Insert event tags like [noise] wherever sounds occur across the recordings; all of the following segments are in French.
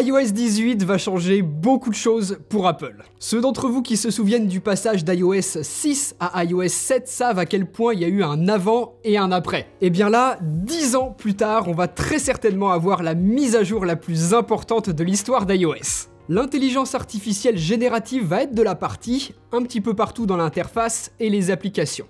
iOS 18 va changer beaucoup de choses pour Apple. Ceux d'entre vous qui se souviennent du passage d'iOS 6 à iOS 7 savent à quel point il y a eu un avant et un après. Et eh bien là, 10 ans plus tard, on va très certainement avoir la mise à jour la plus importante de l'histoire d'iOS. L'intelligence artificielle générative va être de la partie, un petit peu partout dans l'interface et les applications.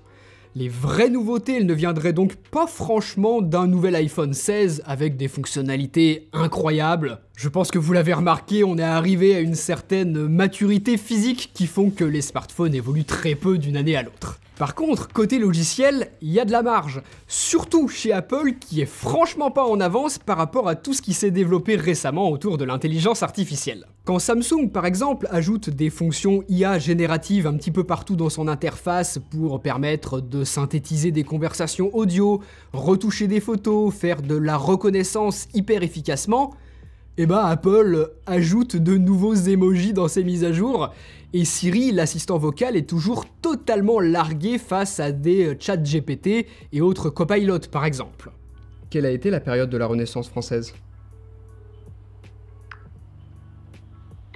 Les vraies nouveautés elles ne viendraient donc pas franchement d'un nouvel iPhone 16 avec des fonctionnalités incroyables. Je pense que vous l'avez remarqué, on est arrivé à une certaine maturité physique qui font que les smartphones évoluent très peu d'une année à l'autre. Par contre, côté logiciel, il y a de la marge, surtout chez Apple qui est franchement pas en avance par rapport à tout ce qui s'est développé récemment autour de l'intelligence artificielle. Quand Samsung par exemple ajoute des fonctions IA génératives un petit peu partout dans son interface pour permettre de synthétiser des conversations audio, retoucher des photos, faire de la reconnaissance hyper efficacement, eh ben Apple ajoute de nouveaux emojis dans ses mises à jour et Siri, l'assistant vocal, est toujours totalement largué face à des euh, chats GPT et autres copilotes par exemple. Quelle a été la période de la Renaissance française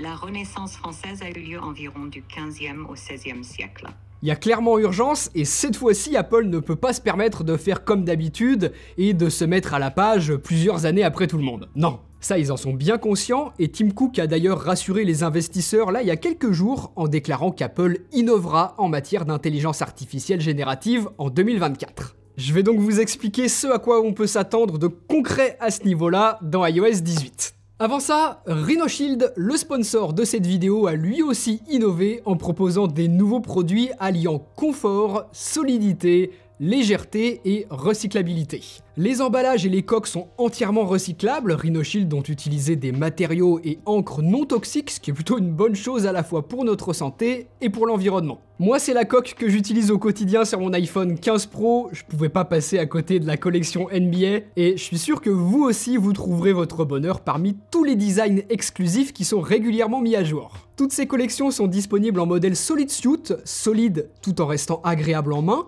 La Renaissance française a eu lieu environ du 15e au 16e siècle. Il y a clairement urgence et cette fois-ci Apple ne peut pas se permettre de faire comme d'habitude et de se mettre à la page plusieurs années après tout le monde. Non, ça, ils en sont bien conscients, et Tim Cook a d'ailleurs rassuré les investisseurs là il y a quelques jours en déclarant qu'Apple innovera en matière d'intelligence artificielle générative en 2024. Je vais donc vous expliquer ce à quoi on peut s'attendre de concret à ce niveau-là dans iOS 18. Avant ça, RhinoShield, le sponsor de cette vidéo, a lui aussi innové en proposant des nouveaux produits alliant confort, solidité, légèreté et recyclabilité. Les emballages et les coques sont entièrement recyclables, Rhinoshield ont utilisé des matériaux et encres non toxiques, ce qui est plutôt une bonne chose à la fois pour notre santé et pour l'environnement. Moi c'est la coque que j'utilise au quotidien sur mon iPhone 15 Pro, je pouvais pas passer à côté de la collection NBA, et je suis sûr que vous aussi vous trouverez votre bonheur parmi tous les designs exclusifs qui sont régulièrement mis à jour. Toutes ces collections sont disponibles en modèle Solid Suit, solide tout en restant agréable en main,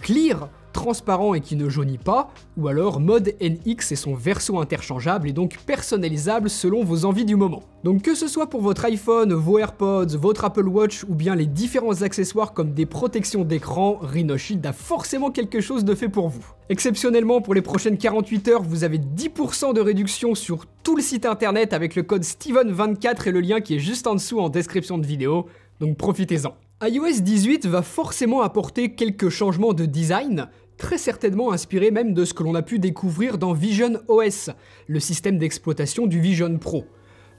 clear, transparent et qui ne jaunit pas, ou alors mode NX et son verso interchangeable et donc personnalisable selon vos envies du moment. Donc que ce soit pour votre iPhone, vos AirPods, votre Apple Watch ou bien les différents accessoires comme des protections d'écran, Rhino a forcément quelque chose de fait pour vous. Exceptionnellement, pour les prochaines 48 heures, vous avez 10% de réduction sur tout le site internet avec le code Steven24 et le lien qui est juste en dessous en description de vidéo, donc profitez-en iOS 18 va forcément apporter quelques changements de design, très certainement inspirés même de ce que l'on a pu découvrir dans Vision OS, le système d'exploitation du Vision Pro.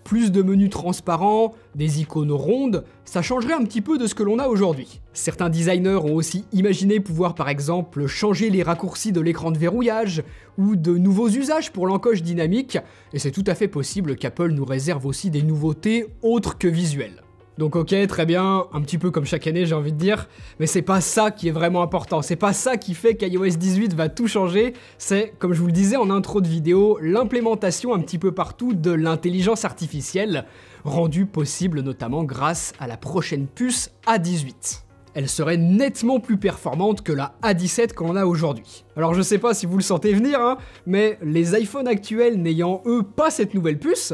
Plus de menus transparents, des icônes rondes, ça changerait un petit peu de ce que l'on a aujourd'hui. Certains designers ont aussi imaginé pouvoir par exemple changer les raccourcis de l'écran de verrouillage ou de nouveaux usages pour l'encoche dynamique, et c'est tout à fait possible qu'Apple nous réserve aussi des nouveautés autres que visuelles. Donc ok, très bien, un petit peu comme chaque année j'ai envie de dire, mais c'est pas ça qui est vraiment important, c'est pas ça qui fait qu'iOS 18 va tout changer, c'est, comme je vous le disais en intro de vidéo, l'implémentation un petit peu partout de l'intelligence artificielle, rendue possible notamment grâce à la prochaine puce A18 elle serait nettement plus performante que la A17 qu'on a aujourd'hui. Alors je sais pas si vous le sentez venir, hein, mais les iPhones actuels n'ayant eux pas cette nouvelle puce,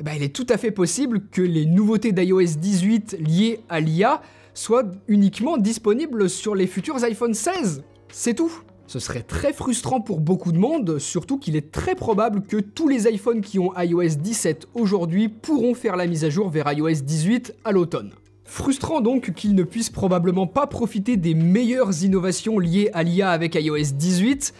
eh ben, il est tout à fait possible que les nouveautés d'iOS 18 liées à l'IA soient uniquement disponibles sur les futurs iPhone 16. C'est tout. Ce serait très frustrant pour beaucoup de monde, surtout qu'il est très probable que tous les iPhones qui ont iOS 17 aujourd'hui pourront faire la mise à jour vers iOS 18 à l'automne. Frustrant donc qu'ils ne puissent probablement pas profiter des meilleures innovations liées à l'IA avec iOS 18,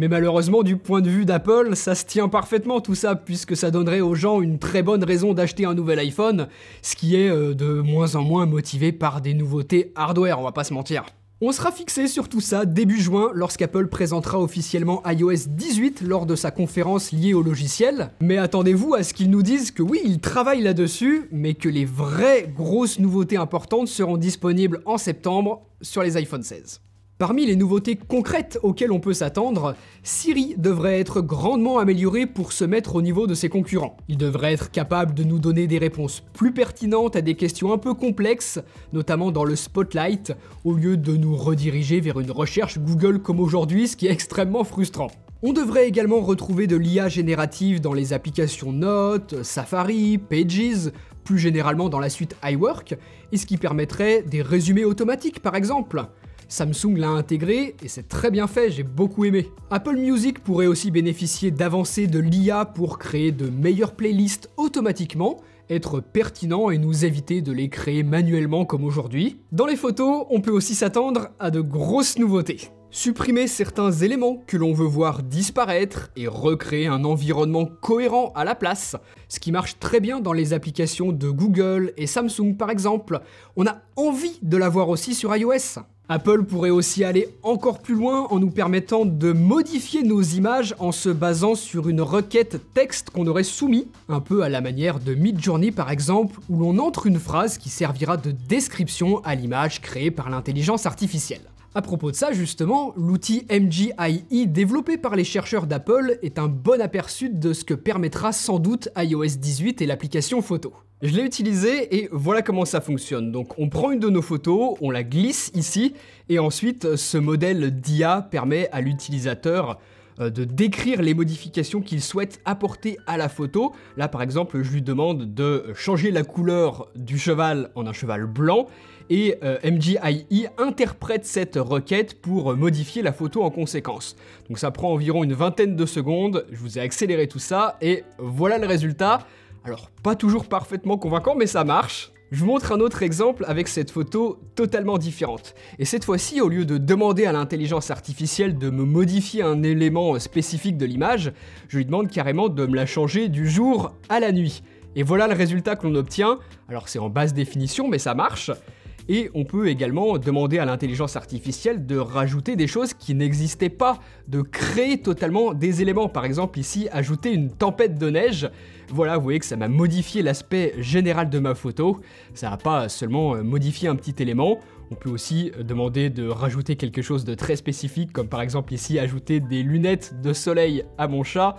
mais malheureusement, du point de vue d'Apple, ça se tient parfaitement tout ça, puisque ça donnerait aux gens une très bonne raison d'acheter un nouvel iPhone, ce qui est euh, de moins en moins motivé par des nouveautés hardware, on va pas se mentir. On sera fixé sur tout ça début juin lorsqu'Apple présentera officiellement iOS 18 lors de sa conférence liée au logiciel. Mais attendez-vous à ce qu'ils nous disent que oui, ils travaillent là-dessus, mais que les vraies grosses nouveautés importantes seront disponibles en septembre sur les iPhone 16. Parmi les nouveautés concrètes auxquelles on peut s'attendre, Siri devrait être grandement amélioré pour se mettre au niveau de ses concurrents. Il devrait être capable de nous donner des réponses plus pertinentes à des questions un peu complexes, notamment dans le spotlight, au lieu de nous rediriger vers une recherche Google comme aujourd'hui, ce qui est extrêmement frustrant. On devrait également retrouver de l'IA générative dans les applications Notes, Safari, Pages, plus généralement dans la suite iWork, et ce qui permettrait des résumés automatiques par exemple. Samsung l'a intégré et c'est très bien fait, j'ai beaucoup aimé. Apple Music pourrait aussi bénéficier d'avancées de l'IA pour créer de meilleures playlists automatiquement, être pertinent et nous éviter de les créer manuellement comme aujourd'hui. Dans les photos, on peut aussi s'attendre à de grosses nouveautés supprimer certains éléments que l'on veut voir disparaître et recréer un environnement cohérent à la place, ce qui marche très bien dans les applications de Google et Samsung par exemple. On a envie de l'avoir aussi sur iOS. Apple pourrait aussi aller encore plus loin en nous permettant de modifier nos images en se basant sur une requête texte qu'on aurait soumis, un peu à la manière de Midjourney par exemple, où l'on entre une phrase qui servira de description à l'image créée par l'intelligence artificielle. À propos de ça, justement, l'outil MGIE développé par les chercheurs d'Apple est un bon aperçu de ce que permettra sans doute iOS 18 et l'application photo. Je l'ai utilisé et voilà comment ça fonctionne. Donc on prend une de nos photos, on la glisse ici et ensuite euh, ce modèle d'IA permet à l'utilisateur euh, de décrire les modifications qu'il souhaite apporter à la photo. Là par exemple je lui demande de changer la couleur du cheval en un cheval blanc et euh, MGIE interprète cette requête pour modifier la photo en conséquence. Donc ça prend environ une vingtaine de secondes, je vous ai accéléré tout ça et voilà le résultat. Alors, pas toujours parfaitement convaincant, mais ça marche. Je vous montre un autre exemple avec cette photo totalement différente. Et cette fois-ci, au lieu de demander à l'intelligence artificielle de me modifier un élément spécifique de l'image, je lui demande carrément de me la changer du jour à la nuit. Et voilà le résultat que l'on obtient. Alors c'est en basse définition, mais ça marche. Et on peut également demander à l'intelligence artificielle de rajouter des choses qui n'existaient pas, de créer totalement des éléments. Par exemple, ici, ajouter une tempête de neige. Voilà, vous voyez que ça m'a modifié l'aspect général de ma photo. Ça n'a pas seulement euh, modifié un petit élément. On peut aussi euh, demander de rajouter quelque chose de très spécifique, comme par exemple ici ajouter des lunettes de soleil à mon chat.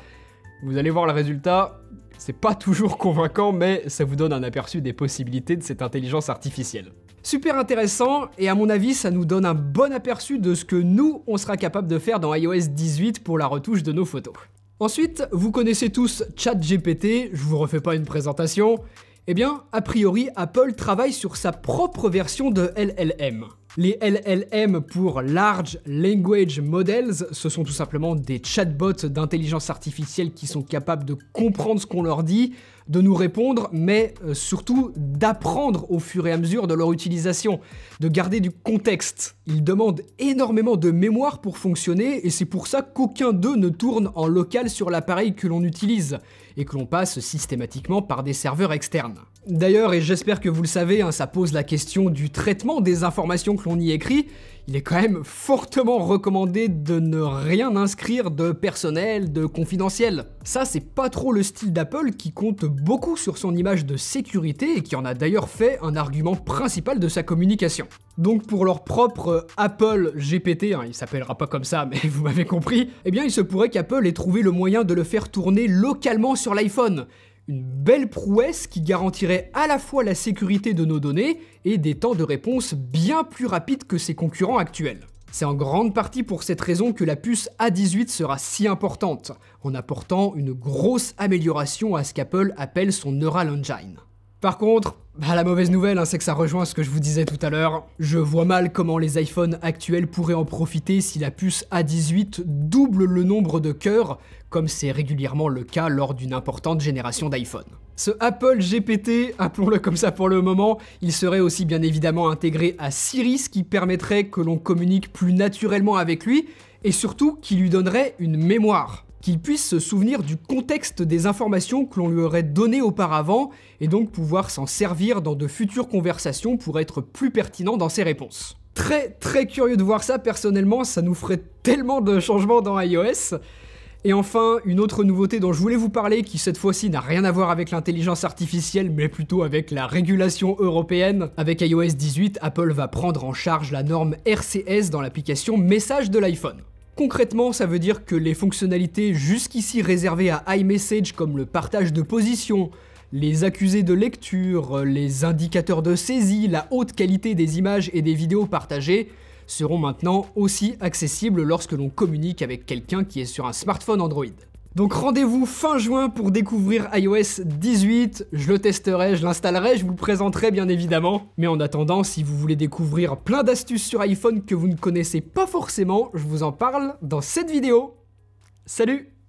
Vous allez voir le résultat, c'est pas toujours convaincant, mais ça vous donne un aperçu des possibilités de cette intelligence artificielle. Super intéressant et à mon avis ça nous donne un bon aperçu de ce que nous on sera capable de faire dans iOS 18 pour la retouche de nos photos. Ensuite, vous connaissez tous ChatGPT, je vous refais pas une présentation. Eh bien, a priori, Apple travaille sur sa propre version de LLM. Les LLM pour Large Language Models, ce sont tout simplement des chatbots d'intelligence artificielle qui sont capables de comprendre ce qu'on leur dit, de nous répondre, mais euh, surtout d'apprendre au fur et à mesure de leur utilisation, de garder du contexte. Ils demandent énormément de mémoire pour fonctionner et c'est pour ça qu'aucun d'eux ne tourne en local sur l'appareil que l'on utilise et que l'on passe systématiquement par des serveurs externes. D'ailleurs, et j'espère que vous le savez, hein, ça pose la question du traitement des informations que l'on y écrit. Il est quand même fortement recommandé de ne rien inscrire de personnel, de confidentiel. Ça, c'est pas trop le style d'Apple qui compte beaucoup sur son image de sécurité et qui en a d'ailleurs fait un argument principal de sa communication. Donc pour leur propre Apple GPT, hein, il s'appellera pas comme ça, mais [laughs] vous m'avez compris, eh bien il se pourrait qu'Apple ait trouvé le moyen de le faire tourner localement sur l'iPhone. Une belle prouesse qui garantirait à la fois la sécurité de nos données et des temps de réponse bien plus rapides que ses concurrents actuels. C'est en grande partie pour cette raison que la puce A18 sera si importante, en apportant une grosse amélioration à ce qu'Apple appelle son Neural Engine. Par contre, bah, la mauvaise nouvelle, hein, c'est que ça rejoint ce que je vous disais tout à l'heure. Je vois mal comment les iPhones actuels pourraient en profiter si la puce A18 double le nombre de cœurs, comme c'est régulièrement le cas lors d'une importante génération d'iPhone. Ce Apple GPT, appelons-le comme ça pour le moment, il serait aussi bien évidemment intégré à Siri, ce qui permettrait que l'on communique plus naturellement avec lui, et surtout qui lui donnerait une mémoire qu'il puisse se souvenir du contexte des informations que l'on lui aurait données auparavant et donc pouvoir s'en servir dans de futures conversations pour être plus pertinent dans ses réponses. Très très curieux de voir ça personnellement, ça nous ferait tellement de changements dans iOS. Et enfin, une autre nouveauté dont je voulais vous parler, qui cette fois-ci n'a rien à voir avec l'intelligence artificielle, mais plutôt avec la régulation européenne. Avec iOS 18, Apple va prendre en charge la norme RCS dans l'application Message de l'iPhone. Concrètement, ça veut dire que les fonctionnalités jusqu'ici réservées à iMessage comme le partage de position, les accusés de lecture, les indicateurs de saisie, la haute qualité des images et des vidéos partagées seront maintenant aussi accessibles lorsque l'on communique avec quelqu'un qui est sur un smartphone Android. Donc rendez-vous fin juin pour découvrir iOS 18. Je le testerai, je l'installerai, je vous le présenterai bien évidemment. Mais en attendant, si vous voulez découvrir plein d'astuces sur iPhone que vous ne connaissez pas forcément, je vous en parle dans cette vidéo. Salut